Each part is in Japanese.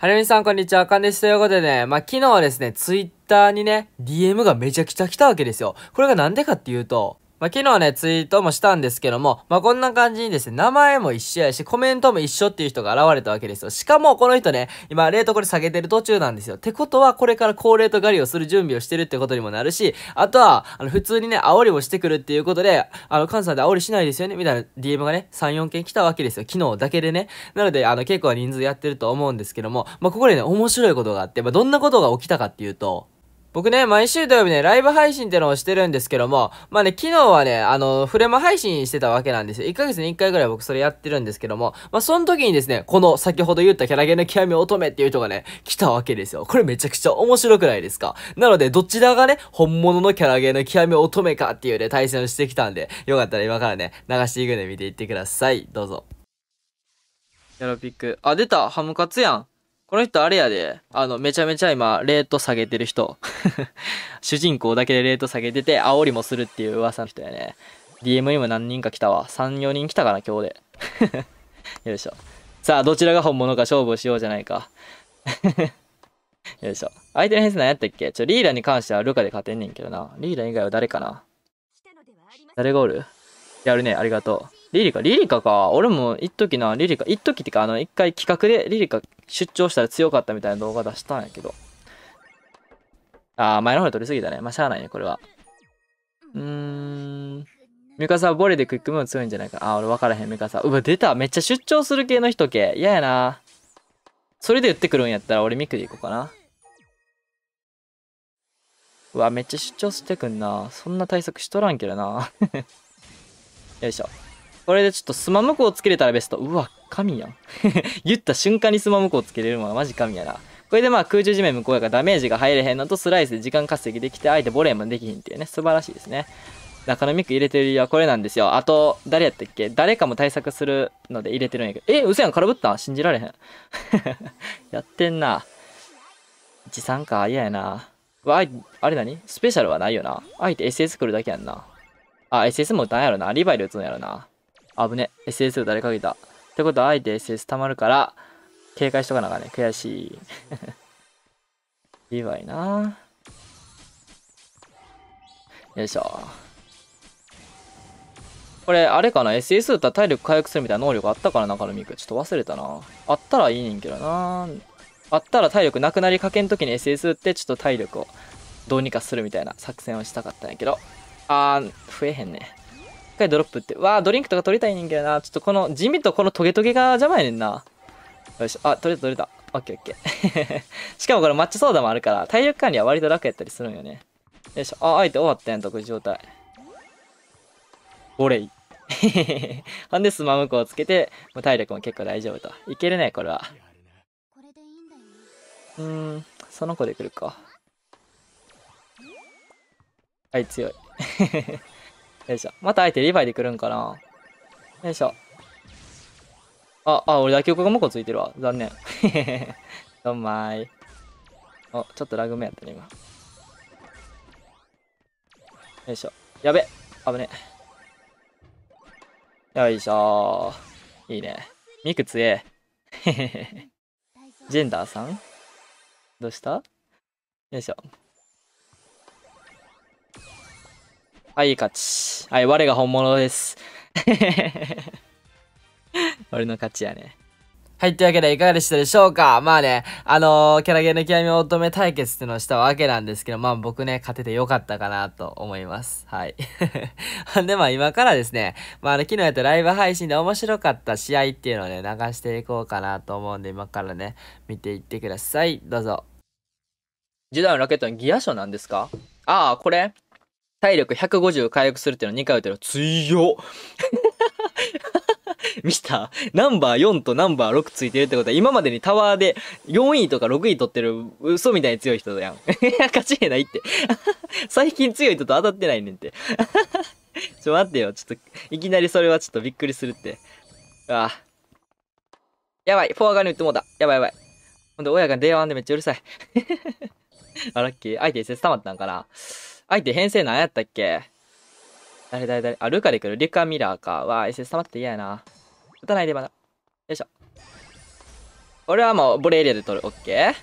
はるみさん、こんにちは。あかんです。ということでね、まあ、昨日はですね、ツイッターにね、DM がめちゃくちゃ来たわけですよ。これがなんでかっていうと、まあ、昨日ね、ツイートもしたんですけども、まあ、こんな感じにですね、名前も一緒やし、コメントも一緒っていう人が現れたわけですよ。しかも、この人ね、今、冷凍これ下げてる途中なんですよ。ってことは、これから高冷と狩りをする準備をしてるってことにもなるし、あとは、あの、普通にね、煽りをしてくるっていうことで、あの、関西で煽りしないですよね、みたいな DM がね、3、4件来たわけですよ。昨日だけでね。なので、あの、結構人数やってると思うんですけども、まあ、ここでね、面白いことがあって、まあ、どんなことが起きたかっていうと、僕ね、毎週土曜日ね、ライブ配信ってのをしてるんですけども、まあね、昨日はね、あの、フレマ配信してたわけなんですよ。1ヶ月に1回ぐらい僕それやってるんですけども、まあその時にですね、この先ほど言ったキャラゲの極み乙女っていう人がね、来たわけですよ。これめちゃくちゃ面白くないですかなので、どちらがね、本物のキャラゲの極み乙女かっていうね、対戦をしてきたんで、よかったら今からね、流していくんで見ていってください。どうぞ。ャラピック。あ、出たハムカツやん。この人あれやで、あの、めちゃめちゃ今、レート下げてる人。主人公だけでレート下げてて、煽りもするっていう噂の人やね。DM にも何人か来たわ。3、4人来たかな、今日で。よいしょ。さあ、どちらが本物か勝負しようじゃないか。よいしょ。相手の変数何やったっけちょ、リーダーに関してはルカで勝てんねんけどな。リーダー以外は誰かな誰がおるやるね、ありがとう。リリカ、リリカか。俺も一時な、リリカ、一時ってか、あの、一回企画でリリカ出張したら強かったみたいな動画出したんやけど。あー、前の方で撮りすぎたね。まあ、しゃあないね、これは。うーん。ミカサはボレでクイックムーン強いんじゃないか。あー、俺分からへん、ミカサ。うわ、出た。めっちゃ出張する系の人系。嫌やな。それで言ってくるんやったら、俺ミクで行こうかな。うわ、めっちゃ出張してくんな。そんな対策しとらんけどな。よいしょ。これでちょっとスマムコをつけれたらベスト。うわ、神やん。言った瞬間にスマムコをつけれるのはマジ神やな。これでまあ空中地面向こうやからダメージが入れへんのとスライスで時間稼ぎできて、あえてボレーもできひんっていうね、素晴らしいですね。中野ミク入れてる理由はこれなんですよ。あと、誰やったっけ誰かも対策するので入れてるんやけど。え、嘘やん、空振った信じられへん。やってんな。持参か、嫌やな。わ、あれ何スペシャルはないよな。あえて SS 来るだけやんな。あ、SS も打たんやろな。リヴァイル打つんやろな。あぶね。SS 誰かけた。ってことは、あえて SS 溜まるから、警戒しとかなかね。悔しい。リヴァイなよいしょ。これ、あれかな ?SS だったら体力回復するみたいな能力あったからな、カミク。ちょっと忘れたな。あったらいいねんけどな。あったら体力なくなりかけん時に SS ってちょっと体力をどうにかするみたいな作戦をしたかったんやけど。あー、増えへんね。回ドロップって。わあ、ドリンクとか取りたいねんけどな。ちょっとこの地味とこのトゲトゲが邪魔やねんな。よし。あ、取れた取れた。オッケーオッケー。しかもこれッチソーダもあるから、体力管理は割と楽やったりするんよね。よいしょ。あ、相手終わったやん、特殊状態。オレイ。ほんで、スマムコをつけて、もう体力も結構大丈夫と。いけるね、これは。うーん、その子で来るか。はい、強い。よいしょ。また相手リヴァイで来るんかなよいしょ。あ、あ、俺打こがもこついてるわ。残念。どんまい。お、ちょっとラグ目やったね、今。よいしょ。やべ。危ね。よいしょいいね。ミクつえ。ジェンダーさんどうしたよいしょ。はい、勝ち。はい、我が本物です。俺の勝ちやね。はい、というわけでいかがでしたでしょうかまあね、あのー、キャラゲーの極み乙女対決っていうのをしたわけなんですけど、まあ僕ね、勝ててよかったかなと思います。はい。で、まあ今からですね、まああの、昨日やったライブ配信で面白かった試合っていうのをね、流していこうかなと思うんで、今からね、見ていってください。どうぞ。ジダのラケットのギア賞なんですかああ、これ体力150回復するっていうのを2回打てる。強 ミ見タたナンバー4とナンバー6ついてるってことは、今までにタワーで4位とか6位取ってる嘘みたいに強い人やん。勝ちえないって 最近強い人と当たってないねんってちょ、待ってよ。ちょっと、いきなりそれはちょっとびっくりするって。ああ。やばい。フォア側に打ってもうた。やばいやばい。ほんで、親が電話でめっちゃうるさい。あ、ラッキー。相手 SS 溜まったんかな。相手編成何やったっけ誰誰誰あ、ルカで来る。リカミラーか。わあ、SS 溜まって嫌やな。打たないでまだ。よいしょ。俺はもう、ボレーエリアで取る。オッケー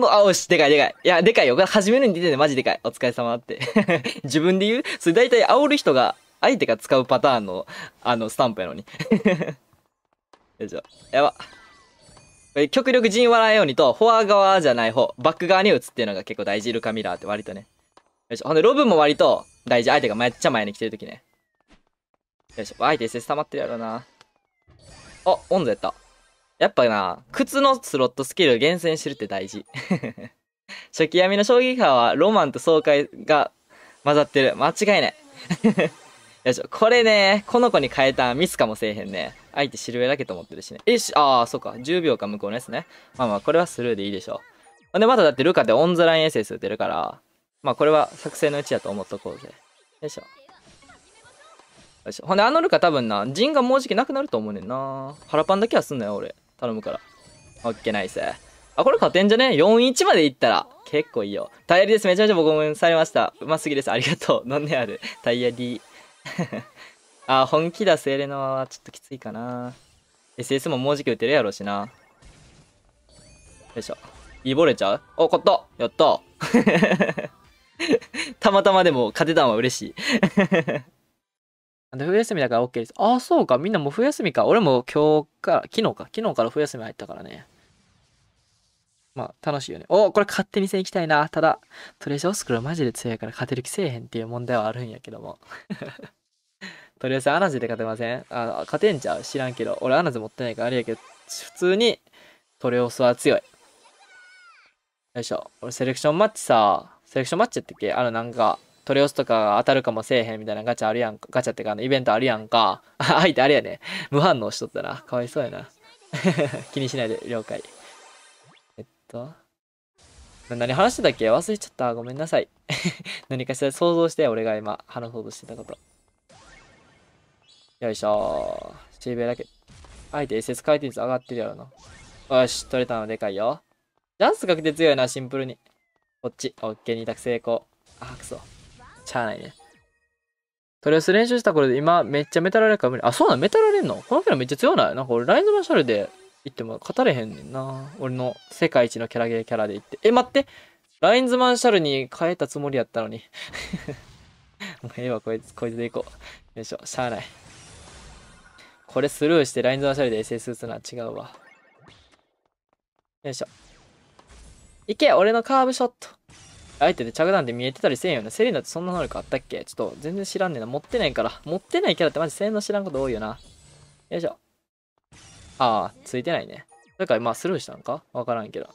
もう、あ、おし、でかいでかい。いや、でかいよ。始初めるに出てて、マジでかい。お疲れ様って。自分で言うそれ大体煽る人が、相手が使うパターンの、あの、スタンプやのに。よいしょ。やば。極力陣割らようにと、フォア側じゃない方、バック側に打つっていうのが結構大事。ルカミラーって割とね。よいしょ。ほんで、ロブも割と大事。相手がめっちゃ前に来てるときね。よいしょ。相手 SS 溜まってるやろな。あ、オンズやった。やっぱな、靴のスロットスキル厳選してるって大事。初期闇の将棋派はロマンと爽快が混ざってる。間違いない。よいしょ。これね、この子に変えたミスかもせえへんね。相手シルエだけと思ってるしね。よし、ああ、そっか。10秒か向こうのやつね。まあまあ、これはスルーでいいでしょう。ほんで、まただってルカってオンザライン SS 打てるから、まあこれは作戦のうちやと思っとこうぜ。よいしょ。よいしょ。ほんで、あのルカ多分な、陣がもうじきなくなると思うねんな。腹パンだけはすんなよ、俺。頼むから。オッケーナイス。あ、これ勝てんじゃね ?41 までいったら。結構いいよ。タイヤリです。めちゃめちゃ僕もされました。うますぎです。ありがとう。飲んである。タイヤリ。あ、本気出せれのはちょっときついかな。SS ももうじき打てるやろうしな。よいしょ。イボれちゃうお、勝ったやったたまたまでも勝てたんは嬉しい。冬休みだから OK です。ああ、そうか。みんなもう冬休みか。俺も今日か、昨日か。昨日から冬休み入ったからね。まあ、楽しいよね。おこれ勝手に戦行きたいな。ただ、トレえずオスクローマジで強いから勝てる気せえへんっていう問題はあるんやけども。とりあえずアナズで勝てませんあ勝てんちゃう知らんけど。俺アナズ持ってないからあれやけど、普通にトレオスは強い。よいしょ。俺セレクションマッチさ、セレクションマッチやったっけあのなんか、トレオスとか当たるかもせえへんみたいなガチャあるやんか。ガチャってか、あのイベントあるやんか。あ、相手あれやね。無反応しとったな。かわいそうやな。気にしないで、了解。えっと。何話してたっけ忘れちゃった。ごめんなさい。何かしら想像して、俺が今、話そうとしてたこと。よいしょー。シーベだけ。相手 SS 回転率上がってるやろな。よし、取れたのでかいよ。ダンス確定強いな、シンプルに。こっち。OK、2択成功。あ、くそ。しゃあないね。とりあえず練習したこれで今めっちゃメタられるから無理。あ、そうなんメタられんのこのキャラめっちゃ強ないなんか俺ラインドマシャルで行っても勝たれへんねんな。俺の世界一のキャラゲーキャラで行って。え、待ってラインズマンシャルに変えたつもりやったのに。もうええわ、こいつ、こいつで行こう。よいしょ、しゃあない。これスルーしてラインズマンシャルで SS 打つは違うわ。よいしょ。いけ俺のカーブショット相手で着弾で見えてたりせんよね。セリナってそんな能力あったっけちょっと全然知らんねえな。持ってないから。持ってないキャラってマジ性能知らんこと多いよな。よいしょ。ああ、ついてないね。だからまあスルーしたんかわからんけど。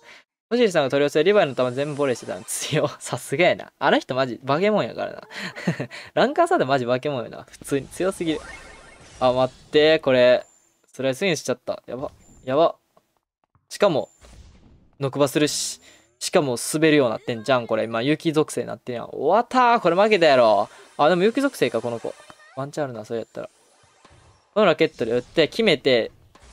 もしさんが取り寄せリヴァイの弾全部ボレーしてたの強。さすがやな。あの人マジ化け物やからな。ランカーさんでマジ化け物やな。普通に強すぎる。あ、待って。これ、スライスインしちゃった。やば。やば。しかも、ノクバするし。しかも滑るようになってんじゃん、これ。今、雪属性になってんやん。終わったこれ負けたやろあ、でも雪属性か、この子。ワンチャンあるな、それやったら。このラケットで打って、決めて、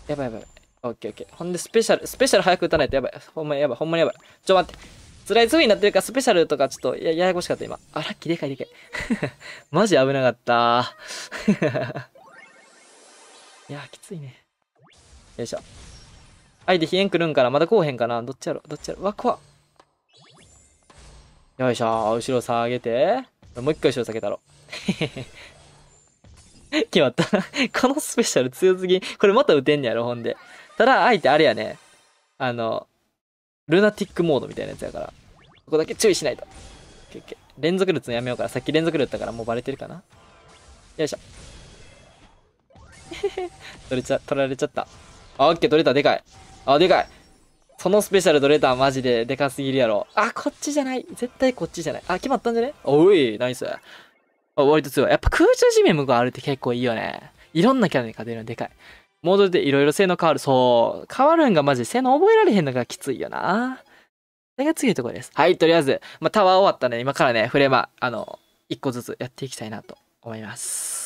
やばいやばい。オッケーオッケー。ほんで、スペシャル、スペシャル早く打たないとやばい。ほんまやばい、ほんまにやばい。ちょ、待って。辛い通になってるから、スペシャルとかちょっとや、ややこしかった、今。あ、ラッキーでかいでかい。マジ危なかった。いやきついね。よいしょ。相手冷えんくるんから、まだこうへんかなどっちやろどっちやろわ、怖っ。よいしょ、後ろ下げて、もう一回後ろ下げたろ。決まった このスペシャル強すぎ。これまた打てんねやろ、ほんで。ただ、相手あれやね。あの、ルナティックモードみたいなやつやから。ここだけ注意しないと。連続ルッツのやめようから。さっき連続ルッツだからもうバレてるかな。よいしょ。取れちゃ、取られちゃった。あ、オッケー、取れた。でかい。あ、でかい。そのスペシャルドレターマジででかすぎるやろ。あ、こっちじゃない。絶対こっちじゃない。あ、決まったんじゃねおい、ナイス。割と強い。やっぱ空中地面向こうあるって結構いいよね。いろんなキャラに勝てるのでかい。モードでいろいろ性能変わる。そう。変わるんがマジで性能覚えられへんのがきついよな。それが次のところです。はい、とりあえず、まあ、タワー終わったね。今からね、フレーマー、あの、一個ずつやっていきたいなと思います。